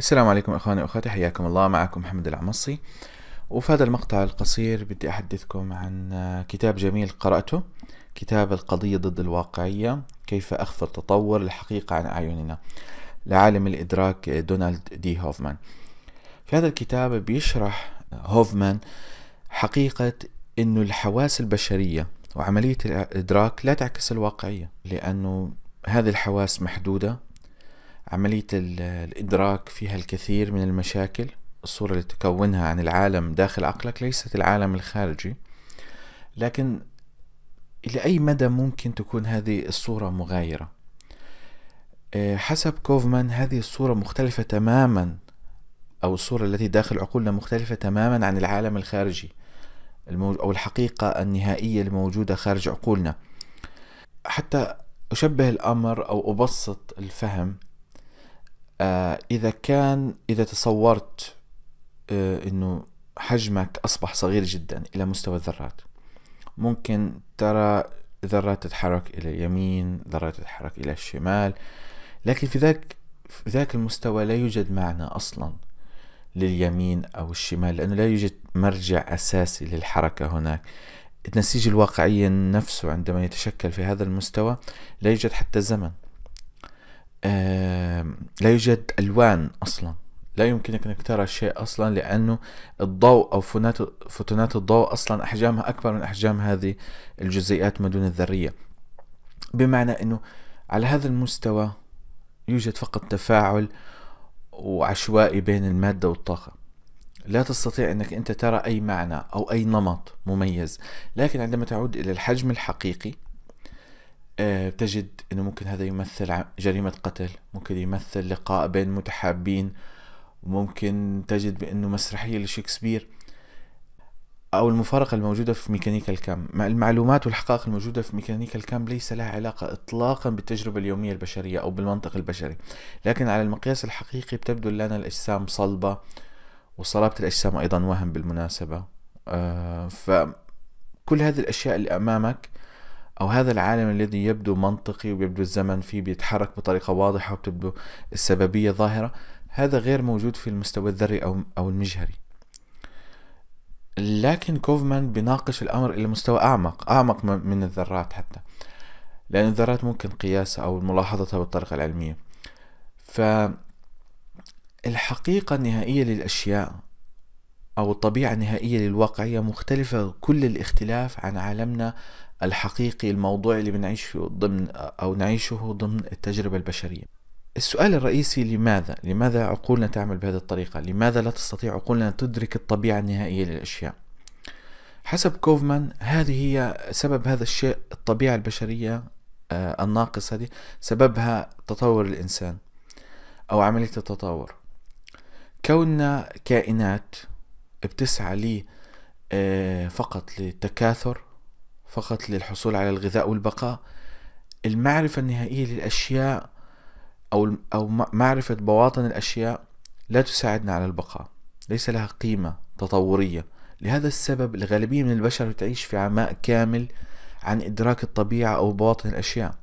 السلام عليكم اخواني واخواتي حياكم الله معكم محمد العمصي وفي هذا المقطع القصير بدي احدثكم عن آه، كتاب جميل قرأته كتاب القضية ضد الواقعية كيف اخفى التطور الحقيقة عن اعيننا لعالم الادراك آه، دونالد دي هوفمان في هذا الكتاب بيشرح آه، هوفمان حقيقة انه الحواس البشرية وعملية الادراك لا تعكس الواقعية لانه هذه الحواس محدودة عملية الإدراك فيها الكثير من المشاكل الصورة اللي تكونها عن العالم داخل عقلك ليست العالم الخارجي لكن إلى أي مدى ممكن تكون هذه الصورة مغايرة آه، حسب كوفمان هذه الصورة مختلفة تماما أو الصورة التي داخل عقولنا مختلفة تماما عن العالم الخارجي أو الحقيقة النهائية الموجودة خارج عقولنا حتى أشبه الأمر أو أبسط الفهم آه، إذا كان إذا تصورت آه، إنه حجمك أصبح صغير جدا إلى مستوى الذرات ممكن ترى ذرات تتحرك إلى اليمين ذرات تتحرك إلى الشمال لكن في ذاك في ذاك المستوى لا يوجد معنى أصلا لليمين أو الشمال لأنه لا يوجد مرجع أساسي للحركة هناك النسيج الواقعي نفسه عندما يتشكل في هذا المستوى لا يوجد حتى زمن لا يوجد ألوان أصلا لا يمكنك أنك ترى شيء أصلا لأنه الضوء أو فوتونات الضوء أصلا أحجامها أكبر من أحجام هذه الجزيئات ما دون الذرية بمعنى أنه على هذا المستوى يوجد فقط تفاعل وعشوائي بين المادة والطاقة لا تستطيع أنك أنت ترى أي معنى أو أي نمط مميز لكن عندما تعود إلى الحجم الحقيقي بتجد آه، انه ممكن هذا يمثل جريمة قتل ممكن يمثل لقاء بين متحابين ممكن تجد بانه مسرحية لشكسبير أو المفارقة الموجودة في ميكانيكا الكم المعلومات والحقائق الموجودة في ميكانيكا الكم ليس لها علاقة إطلاقا بالتجربة اليومية البشرية أو بالمنطق البشري لكن على المقياس الحقيقي بتبدو لنا الأجسام صلبة وصلابة الأجسام أيضا وهم بالمناسبة آه، فكل هذه الأشياء اللي أمامك أو هذا العالم الذي يبدو منطقي ويبدو الزمن فيه بيتحرك بطريقة واضحة وبتبدو السببية ظاهرة هذا غير موجود في المستوى الذري أو أو المجهري لكن كوفمان بناقش الأمر إلى مستوى أعمق أعمق من الذرات حتى لأن الذرات ممكن قياسها أو ملاحظتها بالطريقة العلمية فالحقيقة النهائية للأشياء أو الطبيعة النهائية للواقعية مختلفة كل الاختلاف عن عالمنا الحقيقي الموضوعي اللي بنعيشه ضمن أو نعيشه ضمن التجربة البشرية السؤال الرئيسي لماذا؟ لماذا عقولنا تعمل بهذه الطريقة؟ لماذا لا تستطيع عقولنا أن تدرك الطبيعة النهائية للأشياء؟ حسب كوفمان هذه هي سبب هذا الشيء الطبيعة البشرية آه، الناقص هذه سببها تطور الإنسان أو عملية التطور كوننا كائنات بتسعى لي آه، فقط للتكاثر فقط للحصول على الغذاء والبقاء المعرفة النهائية للأشياء أو أو معرفة بواطن الأشياء لا تساعدنا على البقاء ليس لها قيمة تطورية لهذا السبب الغالبية من البشر تعيش في عماء كامل عن إدراك الطبيعة أو بواطن الأشياء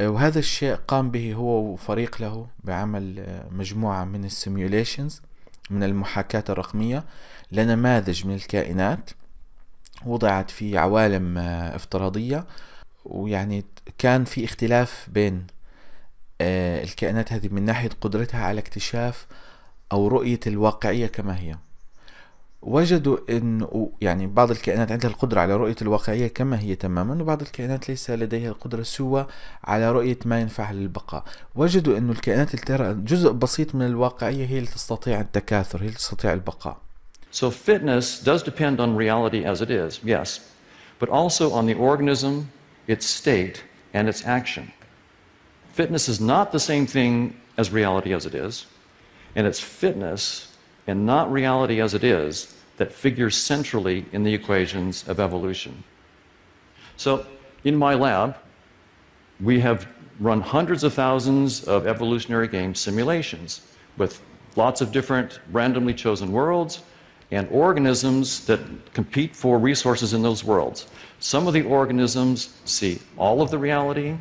آه، وهذا الشيء قام به هو وفريق له بعمل آه، مجموعة من السيميوليشنز من المحاكاة الرقمية لنماذج من الكائنات وضعت في عوالم آه، افتراضية ويعني كان في اختلاف بين آه، الكائنات هذه من ناحية قدرتها على اكتشاف أو رؤية الواقعية كما هي وجدوا أن يعني بعض الكائنات عندها القدرة على رؤية الواقعية كما هي تماما وبعض الكائنات ليس لديها القدرة سوى على رؤية ما ينفع للبقاء وجدوا أن الكائنات اللي ترى جزء بسيط من الواقعية هي اللي تستطيع التكاثر هي اللي تستطيع البقاء So fitness does depend on reality as it is, yes, but also on the organism, its state, and its action. Fitness is not the same thing as reality as it is, and it's fitness and not reality as it is that figures centrally in the equations of evolution. So, in my lab, we have run hundreds of thousands of evolutionary game simulations with lots of different randomly chosen worlds and organisms that compete for resources in those worlds. Some of the organisms see all of the reality,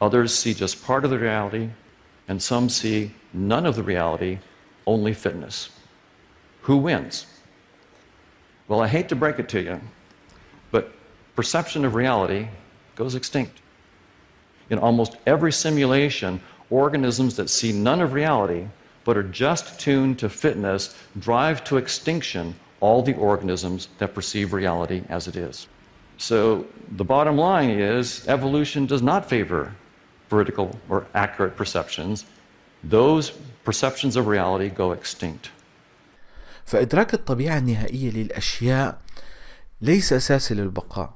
others see just part of the reality, and some see none of the reality, only fitness. Who wins? Well, I hate to break it to you, but perception of reality goes extinct. In almost every simulation, organisms that see none of reality but are just tuned to fitness, drive to extinction all the organisms that perceive reality as it is. So the bottom line is evolution does not favor vertical or accurate perceptions. Those perceptions of reality go extinct. فإدراك الطبيعة النهائية للأشياء ليس أساسي للبقاء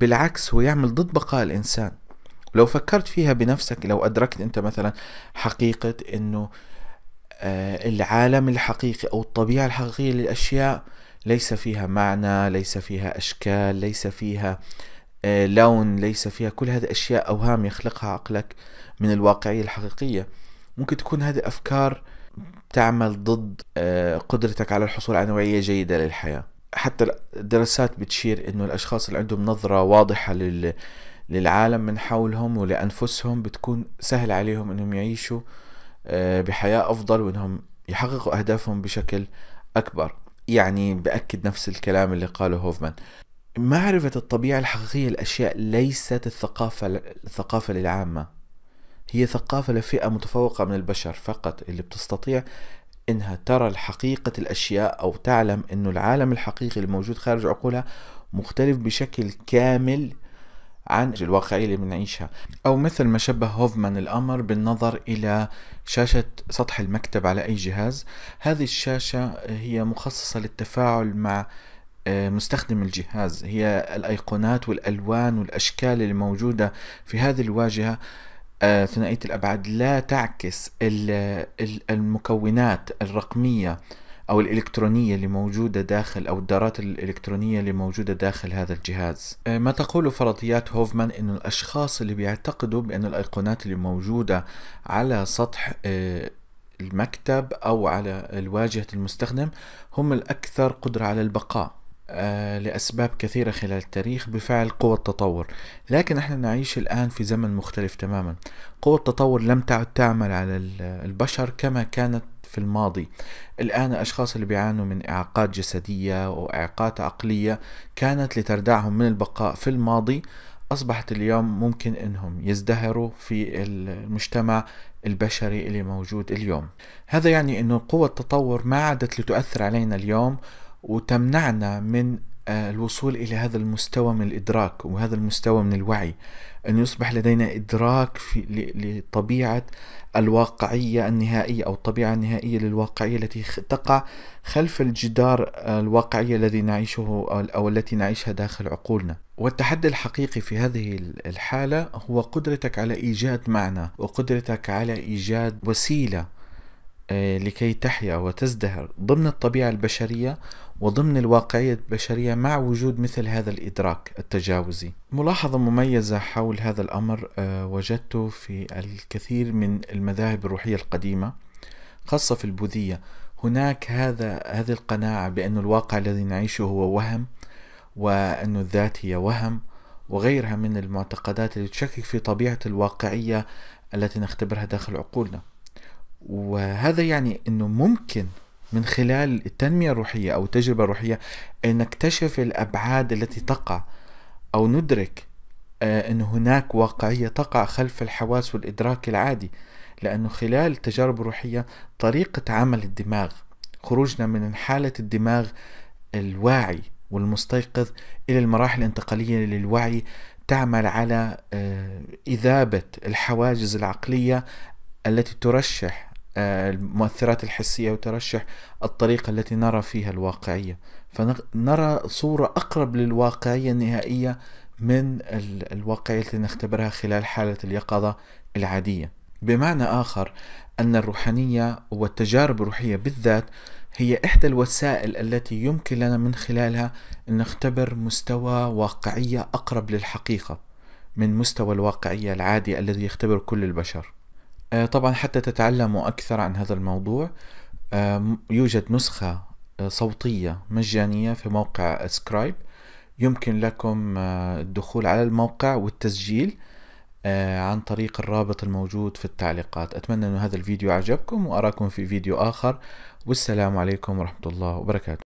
بالعكس هو يعمل ضد بقاء الإنسان لو فكرت فيها بنفسك لو أدركت أنت مثلا حقيقة أنه آه، العالم الحقيقي او الطبيعه الحقيقيه للاشياء ليس فيها معنى ليس فيها اشكال ليس فيها آه، لون ليس فيها كل هذه الاشياء اوهام يخلقها عقلك من الواقعيه الحقيقيه ممكن تكون هذه افكار تعمل ضد آه، قدرتك على الحصول على نوعيه جيده للحياه حتى الدراسات بتشير انه الاشخاص اللي عندهم نظره واضحه لل... للعالم من حولهم ولانفسهم بتكون سهل عليهم انهم يعيشوا آه، بحياة أفضل وإنهم يحققوا أهدافهم بشكل أكبر يعني بأكد نفس الكلام اللي قاله هوفمان معرفة الطبيعة الحقيقية للأشياء ليست الثقافة الثقافة للعامة هي ثقافة لفئة متفوقة من البشر فقط اللي بتستطيع إنها ترى الحقيقة الأشياء أو تعلم إنه العالم الحقيقي الموجود خارج عقولها مختلف بشكل كامل عن الواقعية اللي بنعيشها أو مثل ما شبه هوفمان الأمر بالنظر إلى شاشة سطح المكتب على أي جهاز هذه الشاشة هي مخصصة للتفاعل مع آه، مستخدم الجهاز هي الأيقونات والألوان والأشكال الموجودة في هذه الواجهة آه، ثنائية الأبعاد لا تعكس المكونات الرقمية أو الإلكترونية اللي موجودة داخل أو الدارات الإلكترونية اللي موجودة داخل هذا الجهاز آه، ما تقول فرضيات هوفمان أن الأشخاص اللي بيعتقدوا بأن الأيقونات اللي موجودة على سطح آه، المكتب أو على الواجهة المستخدم هم الأكثر قدرة على البقاء آه، لأسباب كثيرة خلال التاريخ بفعل قوة التطور لكن احنا نعيش الآن في زمن مختلف تماما قوة التطور لم تعد تعمل على البشر كما كانت في الماضي الآن الأشخاص اللي بيعانوا من إعاقات جسدية وإعاقات عقلية كانت لتردعهم من البقاء في الماضي أصبحت اليوم ممكن أنهم يزدهروا في المجتمع البشري اللي موجود اليوم هذا يعني أن قوة التطور ما عادت لتؤثر علينا اليوم وتمنعنا من آه، الوصول الى هذا المستوى من الادراك وهذا المستوى من الوعي ان يصبح لدينا ادراك في لطبيعه الواقعيه النهائيه او الطبيعه النهائيه للواقعيه التي تقع خلف الجدار آه، الواقعيه الذي نعيشه او التي نعيشها داخل عقولنا والتحدي الحقيقي في هذه الحاله هو قدرتك على ايجاد معنى وقدرتك على ايجاد وسيله آه، لكي تحيا وتزدهر ضمن الطبيعة البشرية وضمن الواقعية البشرية مع وجود مثل هذا الإدراك التجاوزي ملاحظة مميزة حول هذا الأمر آه، وجدته في الكثير من المذاهب الروحية القديمة خاصة في البوذية هناك هذا هذه القناعة بأن الواقع الذي نعيشه هو وهم وأن الذات هي وهم وغيرها من المعتقدات اللي تشكك في طبيعة الواقعية التي نختبرها داخل عقولنا وهذا يعني انه ممكن من خلال التنمية الروحية أو التجربة الروحية ان نكتشف الأبعاد التي تقع أو ندرك آه، أن هناك واقعية تقع خلف الحواس والإدراك العادي لأنه خلال التجارب الروحية طريقة عمل الدماغ خروجنا من حالة الدماغ الواعي والمستيقظ إلى المراحل الانتقالية للوعي تعمل على آه، إذابة الحواجز العقلية التي ترشح المؤثرات الحسية وترشح الطريقة التي نرى فيها الواقعية فنرى صورة أقرب للواقعية النهائية من الواقعية التي نختبرها خلال حالة اليقظة العادية بمعنى آخر أن الروحانية والتجارب الروحية بالذات هي إحدى الوسائل التي يمكن لنا من خلالها أن نختبر مستوى واقعية أقرب للحقيقة من مستوى الواقعية العادي الذي يختبر كل البشر آه، طبعا حتى تتعلموا أكثر عن هذا الموضوع آه، يوجد نسخة آه، صوتية مجانية في موقع سكرايب يمكن لكم الدخول على الموقع والتسجيل عن طريق الرابط الموجود في التعليقات أتمنى أن هذا الفيديو عجبكم وأراكم في فيديو آخر والسلام عليكم ورحمة الله وبركاته